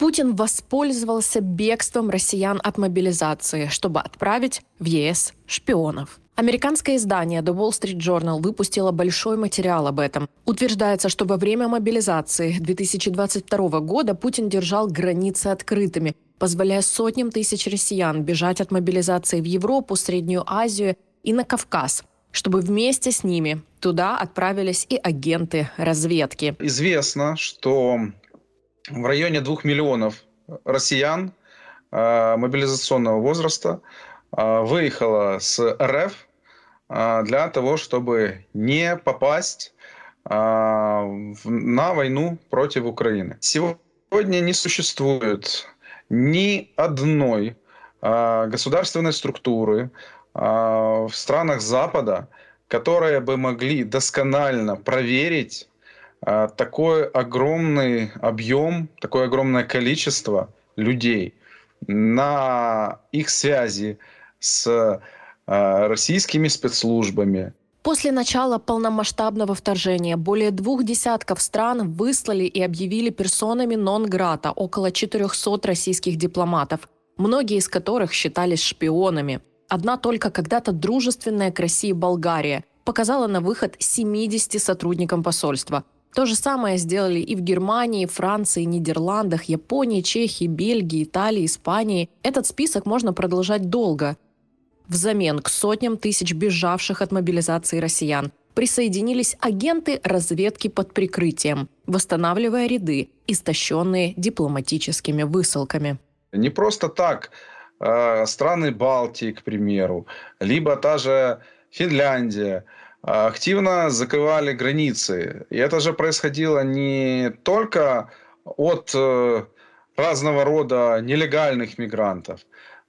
Путин воспользовался бегством россиян от мобилизации, чтобы отправить в ЕС шпионов. Американское издание The Wall Street Journal выпустило большой материал об этом. Утверждается, что во время мобилизации 2022 года Путин держал границы открытыми, позволяя сотням тысяч россиян бежать от мобилизации в Европу, Среднюю Азию и на Кавказ, чтобы вместе с ними туда отправились и агенты разведки. Известно, что в районе двух миллионов россиян э, мобилизационного возраста э, выехало с РФ э, для того, чтобы не попасть на войну против Украины. Сегодня не существует ни одной государственной структуры в странах Запада, которые бы могли досконально проверить а, такой огромный объем, такое огромное количество людей на их связи с а, российскими спецслужбами. После начала полномасштабного вторжения более двух десятков стран выслали и объявили персонами нон-грата около 400 российских дипломатов, многие из которых считались шпионами. Одна только когда-то дружественная к России Болгария показала на выход 70 сотрудникам посольства – то же самое сделали и в Германии, Франции, Нидерландах, Японии, Чехии, Бельгии, Италии, Испании. Этот список можно продолжать долго. Взамен к сотням тысяч бежавших от мобилизации россиян присоединились агенты разведки под прикрытием, восстанавливая ряды, истощенные дипломатическими высылками. Не просто так а, страны Балтии, к примеру, либо та же Финляндия – активно закрывали границы. И это же происходило не только от э, разного рода нелегальных мигрантов,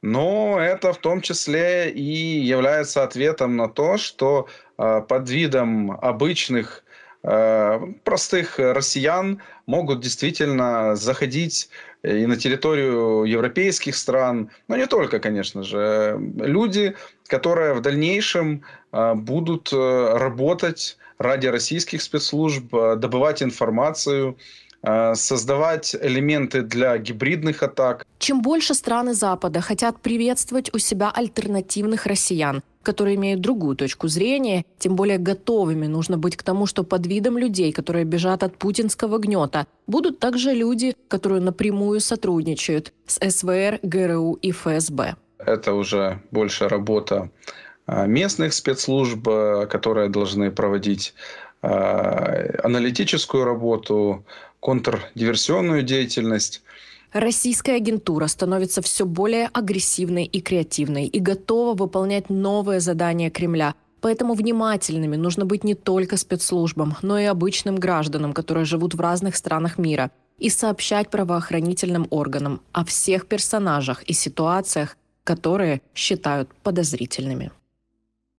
но это в том числе и является ответом на то, что э, под видом обычных Э, простых россиян могут действительно заходить э, и на территорию европейских стран, но не только, конечно же, э, люди, которые в дальнейшем будут работать ради российских спецслужб, добывать информацию, создавать элементы для гибридных атак. Чем больше страны Запада хотят приветствовать у себя альтернативных россиян, которые имеют другую точку зрения, тем более готовыми нужно быть к тому, что под видом людей, которые бежат от путинского гнета, будут также люди, которые напрямую сотрудничают с СВР, ГРУ и ФСБ. Это уже больше работа а, местных спецслужб, а, которые должны проводить а, аналитическую работу, контрдиверсионную деятельность. Российская агентура становится все более агрессивной и креативной и готова выполнять новые задания Кремля. Поэтому внимательными нужно быть не только спецслужбам, но и обычным гражданам, которые живут в разных странах мира, и сообщать правоохранительным органам о всех персонажах и ситуациях, которые считают подозрительными.